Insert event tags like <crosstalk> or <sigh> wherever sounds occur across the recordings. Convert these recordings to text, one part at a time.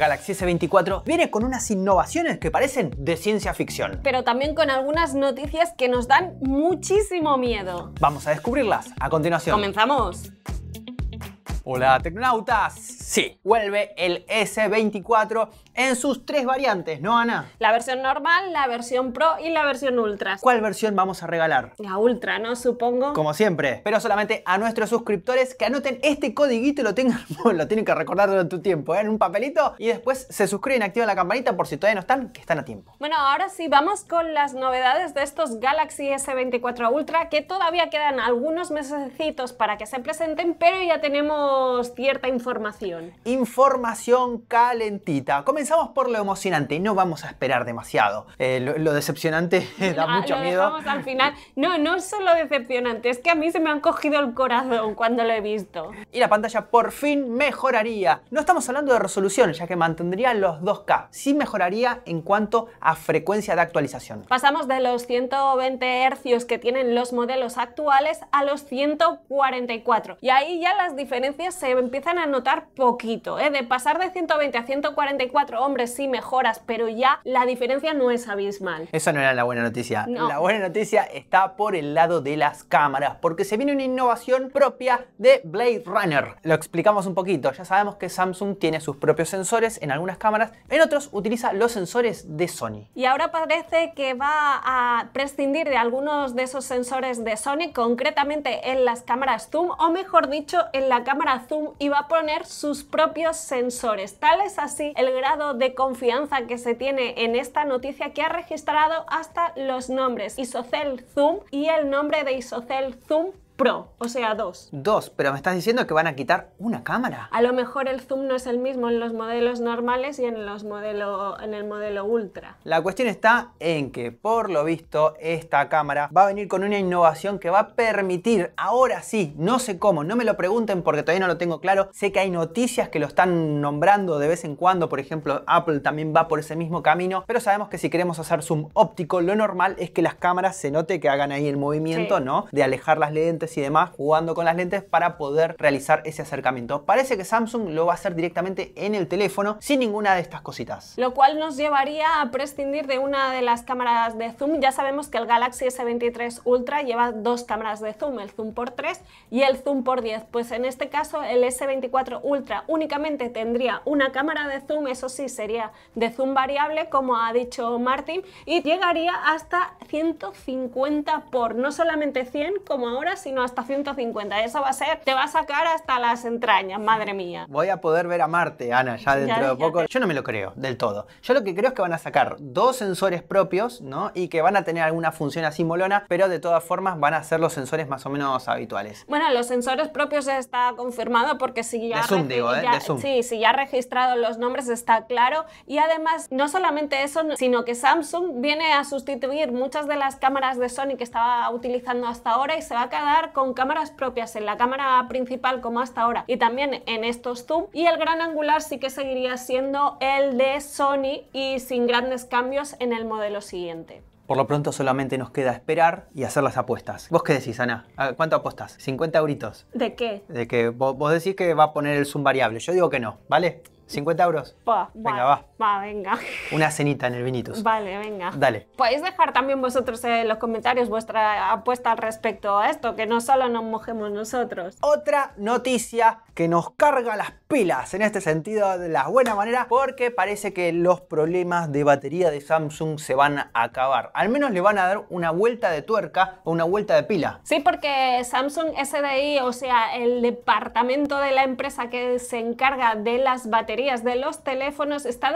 Galaxy S24 viene con unas innovaciones que parecen de ciencia ficción. Pero también con algunas noticias que nos dan muchísimo miedo. Vamos a descubrirlas a continuación. Comenzamos. Hola, tecnautas. Sí, vuelve el S24 en sus tres variantes, ¿no, Ana? La versión normal, la versión Pro y la versión Ultra. ¿Cuál versión vamos a regalar? La Ultra, ¿no? Supongo. Como siempre. Pero solamente a nuestros suscriptores que anoten este codiguito y lo tengan, <laughs> lo tienen que recordar durante tu tiempo, ¿eh? En un papelito y después se suscriben, activan la campanita por si todavía no están, que están a tiempo. Bueno, ahora sí, vamos con las novedades de estos Galaxy S24 Ultra que todavía quedan algunos mesecitos para que se presenten, pero ya tenemos cierta información. Información calentita comenzamos por lo emocionante, no vamos a esperar demasiado. Eh, lo, decepcionante <laughs> <laughs> da ah, mucho miedo. al final. No, no solo decepcionante, es que a mí se me han cogido el corazón cuando lo he visto. Y la pantalla por fin mejoraría. No estamos hablando de resolución, ya que mantendría los 2K, sí mejoraría en cuanto a frecuencia de actualización. Pasamos de los 120 Hz que tienen los modelos actuales a los 144. Y ahí ya las diferencias se empiezan a notar poquito, ¿eh? de pasar de 120 a 144 hombre, hombres sí mejoras, pero ya la diferencia no es abismal. Esa no era la buena noticia. La buena noticia está por el lado de las cámaras, porque se viene una innovación propia de Blade Runner. Lo explicamos un poquito. Ya sabemos que Samsung tiene sus propios sensores en algunas cámaras, en otros utiliza los sensores de Sony. Y ahora parece que va a prescindir de algunos de esos sensores de Sony, concretamente en las cámaras zoom, o mejor dicho, en la cámara zoom, y va a poner sus propios sensores. Tal es así el grado de confianza que se tiene en esta noticia que ha registrado hasta los nombres Isocel Zoom y el nombre de Isocel Zoom Pro, o sea, dos. Dos, pero me estás diciendo que van a quitar una cámara. A lo mejor el zoom no es el mismo en los modelos normales y en, los modelo, en el modelo Ultra. La cuestión está en que, por lo visto, esta cámara va a venir con una innovación que va a permitir, ahora sí, no sé cómo, no me lo pregunten porque todavía no lo tengo claro, sé que hay noticias que lo están nombrando de vez en cuando, por ejemplo, Apple también va por ese mismo camino, pero sabemos que si queremos hacer zoom óptico, lo normal es que las cámaras se note que hagan ahí el movimiento, ¿no? De alejar las lentes y demás, jugando con las lentes para poder realizar ese acercamiento. Parece que Samsung lo va a hacer directamente en el teléfono sin ninguna de estas cositas. Lo cual nos llevaría a prescindir de una de las cámaras de zoom. Ya sabemos que el Galaxy S23 Ultra lleva dos cámaras de zoom, el zoom por 3 y el zoom por 10. Pues en este caso el S24 Ultra únicamente tendría una cámara de zoom, eso sí sería de zoom variable como ha dicho Martin y llegaría hasta 150 por no solamente 100 como ahora sino hasta 150. Eso va a ser, te va a sacar hasta las entrañas, madre mía. Voy a poder ver a Marte, Ana, ya dentro de poco. Yo no me lo creo del todo. Yo lo que creo es que van a sacar dos sensores propios, ¿no? Y que van a tener alguna función así molona, pero de todas formas van a ser los sensores más o menos habituales. Bueno, los sensores propios está confirmado porque si ya, de ¿eh? de Zoom. Sí, si ya ha registrado los nombres está claro y además no solamente eso, sino que Samsung viene a sustituir muchas de las cámaras de Sony que estaba utilizando hasta ahora y se va a quedar con cámaras propias en la cámara principal como hasta ahora y también en estos zoom y el gran angular sí que seguiría siendo el de Sony y sin grandes cambios en el modelo siguiente. Por lo pronto solamente nos queda esperar y hacer las apuestas. ¿Vos qué decís, Ana? ¿Cuánto apostas? ¿50 euritos? ¿De qué? De que vos, decís que va a poner el zoom variable. Yo digo que no, ¿vale? ¿50 euros? va. venga, va. Va, venga. Una cenita en el Vinitus. Vale, venga. Dale. Podéis dejar también vosotros eh, en los comentarios vuestra apuesta al respecto a esto, que no solo nos mojemos nosotros. Otra noticia que nos carga las pilas en este sentido de la buena manera porque parece que los problemas de batería de Samsung se van a acabar. Al menos le van a dar una vuelta de tuerca o una vuelta de pila. Sí, porque Samsung SDI, o sea, el departamento de la empresa que se encarga de las baterías de los teléfonos, está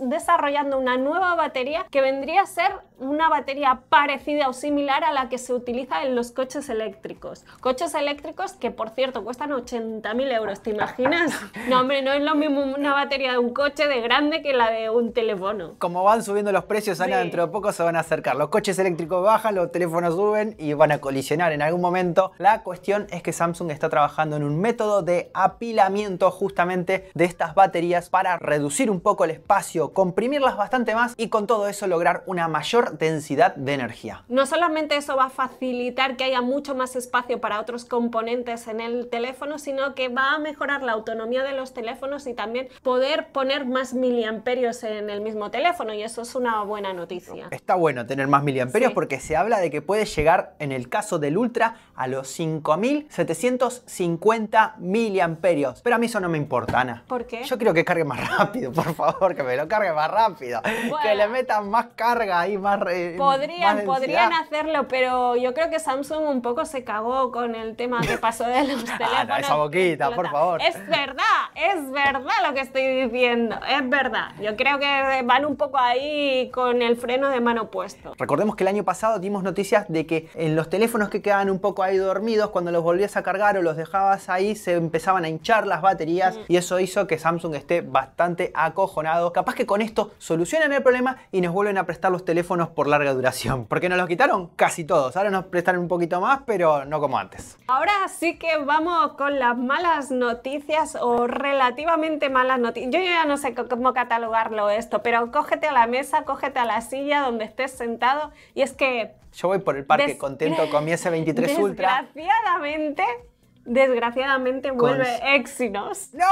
desarrollando una nueva batería que vendría a ser una batería parecida o similar a la que se utiliza en los coches eléctricos. Coches eléctricos que, por cierto, cuestan 80.000 euros, ¿te imaginas? <laughs> No, hombre, no es lo mismo una batería de un coche de grande que la de un teléfono. Como van subiendo los precios, Ana, dentro de poco se van a acercar. Los coches eléctricos bajan, los teléfonos suben y van a colisionar en algún momento. La cuestión es que Samsung está trabajando en un método de apilamiento justamente de estas baterías para reducir un poco el espacio, comprimirlas bastante más y con todo eso lograr una mayor densidad de energía. No solamente eso va a facilitar que haya mucho más espacio para otros componentes en el teléfono, sino que va a mejorar la autonomía de los teléfonos y también poder poner más miliamperios en el mismo teléfono y eso es una buena noticia. Está bueno tener más miliamperios porque se habla de que puede llegar en el caso del Ultra a los 5750 miliamperios. Pero a mí eso no me importa, Ana. ¿Por qué? Yo quiero que cargue más rápido, por favor, que me lo cargue más rápido. que le metan más carga y más... podrían, podrían hacerlo, pero yo creo que Samsung un poco se cagó con el tema que pasó de los <laughs> ah, teléfonos. A esa boquita, por favor. Es verdad, es verdad lo que estoy diciendo, es verdad. Yo creo que van un poco ahí con el freno de mano puesto. Recordemos que el año pasado dimos noticias de que en los teléfonos que quedaban un poco ahí dormidos, cuando los volvías a cargar o los dejabas ahí, se empezaban a hinchar las baterías mm. y eso hizo que Samsung esté bastante acojonado. Capaz que con esto solucionan el problema y nos vuelven a prestar los teléfonos por larga duración. Porque nos los quitaron casi todos. Ahora nos prestan un poquito más, pero no como antes. Ahora sí que vamos con las malas noticias o relativamente malas noticias. Yo ya no sé cómo catalogarlo esto, pero cógete a la mesa, cógete a la silla donde estés sentado y es que... Yo voy por el parque contento con mi S23 Ultra. Desgraciadamente, desgraciadamente vuelve Exynos. ¡No!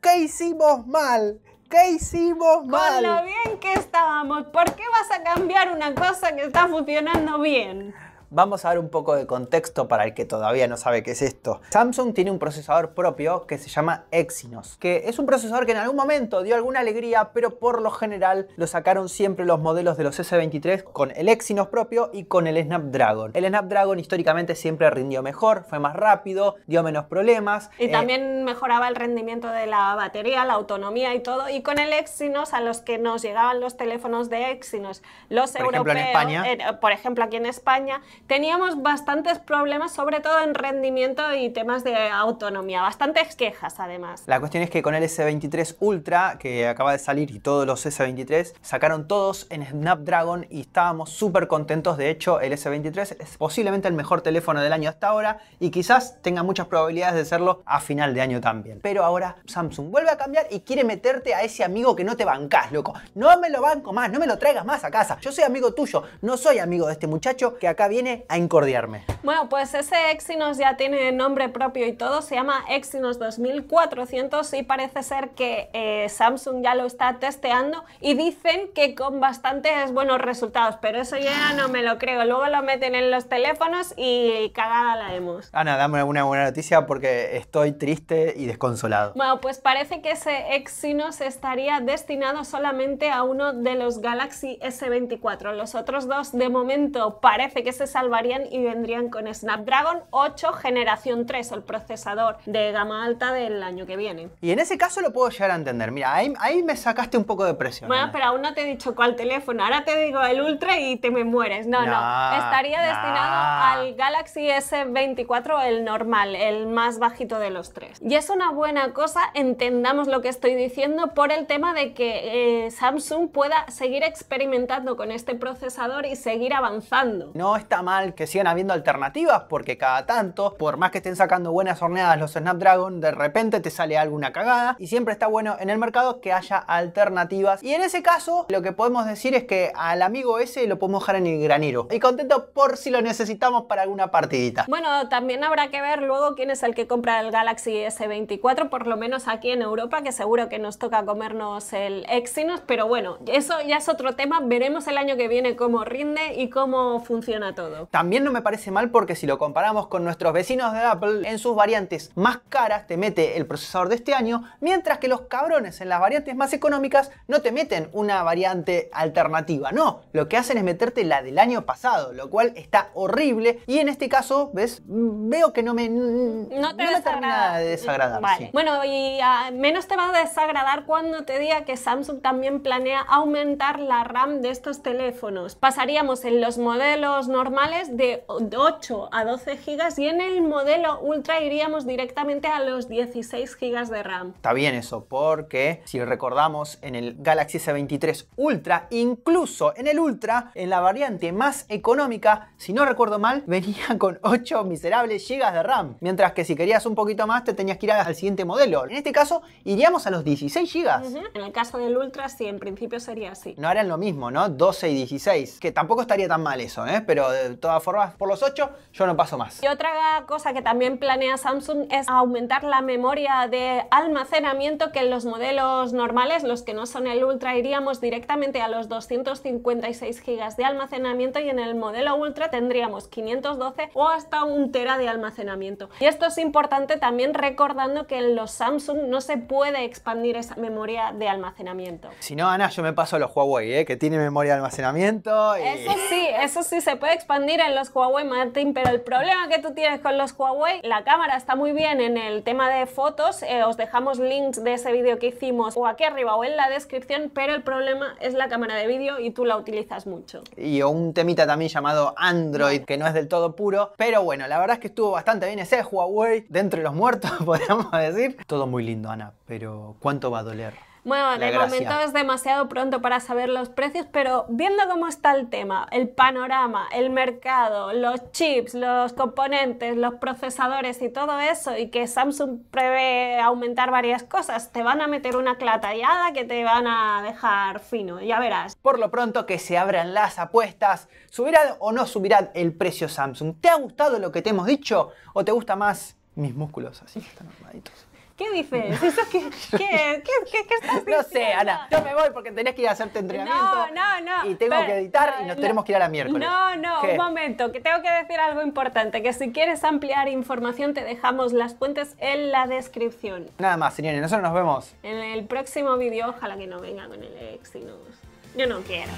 ¿Qué hicimos mal? ¿Qué hicimos mal? Con lo bien que estábamos, ¿por qué vas a cambiar una cosa que está funcionando bien? Vamos a dar un poco de contexto para el que todavía no sabe qué es esto. Samsung tiene un procesador propio que se llama Exynos, que es un procesador que en algún momento dio alguna alegría, pero por lo general lo sacaron siempre los modelos de los S23 con el Exynos propio y con el Snapdragon. El Snapdragon históricamente siempre rindió mejor, fue más rápido, dio menos problemas. Y eh, también mejoraba el rendimiento de la batería, la autonomía y todo. Y con el Exynos, a los que nos llegaban los teléfonos de Exynos, los europeos, por ejemplo aquí en España, teníamos bastantes problemas, sobre todo en rendimiento y temas de autonomía, bastantes quejas además. La cuestión es que con el S23 Ultra, que acaba de salir, y todos los S23, sacaron todos en Snapdragon y estábamos súper contentos. De hecho, el S23 es posiblemente el mejor teléfono del año hasta ahora y quizás tenga muchas probabilidades de serlo a final de año también. Pero ahora Samsung vuelve a cambiar y quiere meterte a ese amigo que no te bancas, loco. No me lo banco más, no me lo traigas más a casa. Yo soy amigo tuyo, no soy amigo de este muchacho que acá viene a incordiarme? Bueno, pues ese Exynos ya tiene nombre propio y todo, se llama Exynos 2400 y parece ser que eh, Samsung ya lo está testeando y dicen que con bastantes buenos resultados, pero eso ya no me lo creo. Luego lo meten en los teléfonos y cagada la hemos. Ana, ah, dame una buena noticia porque estoy triste y desconsolado. Bueno, pues parece que ese Exynos estaría destinado solamente a uno de los Galaxy S24. Los otros dos de momento parece que se salvan y vendrían con Snapdragon 8 generación 3, el procesador de gama alta del año que viene. Y en ese caso lo puedo llegar a entender. Mira, ahí, me sacaste un poco de presión. Bueno, ¿eh? pero aún no te he dicho cuál teléfono. Ahora te digo el Ultra y te me mueres. No, no. Estaría destinado al Galaxy S24, el normal, el más bajito de los tres. Y es una buena cosa, entendamos lo que estoy diciendo, por el tema de que eh, Samsung pueda seguir experimentando con este procesador y seguir avanzando. No está mal que sigan habiendo alternativas, porque cada tanto, por más que estén sacando buenas horneadas los Snapdragon, de repente te sale alguna cagada. Y siempre está bueno en el mercado que haya alternativas. Y en ese caso, lo que podemos decir es que al amigo ese lo podemos dejar en el granero. Y contento por si lo necesitamos para alguna partidita. Bueno, también habrá que ver luego quién es el que compra el Galaxy S24, por lo menos aquí en Europa, que seguro que nos toca comernos el Exynos. Pero bueno, eso ya es otro tema. Veremos el año que viene cómo rinde y cómo funciona todo. También no me parece mal porque si lo comparamos con nuestros vecinos de Apple, en sus variantes más caras te mete el procesador de este año, mientras que los cabrones en las variantes más económicas no te meten una variante alternativa, no, lo que hacen es meterte la del año pasado, lo cual está horrible y en este caso, ¿ves? Veo que no me, no, te me de desagradar. Bueno, y ah, menos te va a desagradar cuando te diga que Samsung también planea aumentar la RAM de estos teléfonos. Pasaríamos en los modelos normales de 8 a 12 gigas y en el modelo Ultra iríamos directamente a los 16 gigas de RAM. Está bien eso, porque si recordamos en el Galaxy S23 Ultra, incluso en el Ultra, en la variante más económica, si no recuerdo mal, <laughs> venían con 8 miserables gigas de RAM, mientras que si querías un poquito más te tenías que ir al siguiente modelo. En este caso iríamos a los 16 gigas. En el caso del Ultra sí, en principio sería así. No eran lo mismo, ¿no? 12 y 16, que tampoco estaría tan mal eso, ¿eh? Pero eh, de todas formas, por los 8 yo no paso más. Y otra cosa que también planea Samsung es aumentar la memoria de almacenamiento que en los modelos normales, los que no son el Ultra, iríamos directamente a los 256 GB de almacenamiento y en el modelo Ultra tendríamos 512 o hasta un tera de almacenamiento. Y esto es importante también recordando que en los Samsung no se puede expandir esa memoria de almacenamiento. Si no, Ana, yo me paso a los Huawei, eh, que tiene memoria de almacenamiento. Eso sí, eso sí se puede expandir en los Huawei Martín, pero el problema que tú tienes con los Huawei, la cámara está muy bien en el tema de fotos, eh, os dejamos links de ese vídeo que hicimos o aquí arriba o en la descripción, pero el problema es la cámara de vídeo y tú la utilizas mucho. Y un temita también llamado Android, que no es del todo puro, pero bueno, la verdad es que estuvo bastante bien ese Huawei, dentro de los muertos, <laughs> podríamos decir. Todo muy lindo, Ana, pero ¿cuánto va a doler? Bueno, de momento es demasiado pronto para saber los precios, pero viendo cómo está el tema, el panorama, el mercado, los chips, los componentes, los procesadores y todo eso, y que Samsung prevé aumentar varias cosas, te van a meter una clatallada que te van a dejar fino, ya verás. Por lo pronto que se abran las apuestas, ¿subirán o no subirán el precio Samsung? ¿Te ha gustado lo que te hemos dicho o te gusta más mis músculos así, tan armaditos? ¿Qué dices? ¿Eso qué, qué, estás diciendo? <laughs> No sé, Ana. Yo me voy porque tenés que ir a hacerte entrenamiento. No, no, no. Y tengo que editar y nos no, tenemos que ir a la miércoles. No, no, un momento, que tengo que decir algo importante, que si quieres ampliar información te dejamos las fuentes en la descripción. Nada más, señores, nosotros nos vemos. En el próximo vídeo, ojalá que no venga con el ex y Yo no quiero.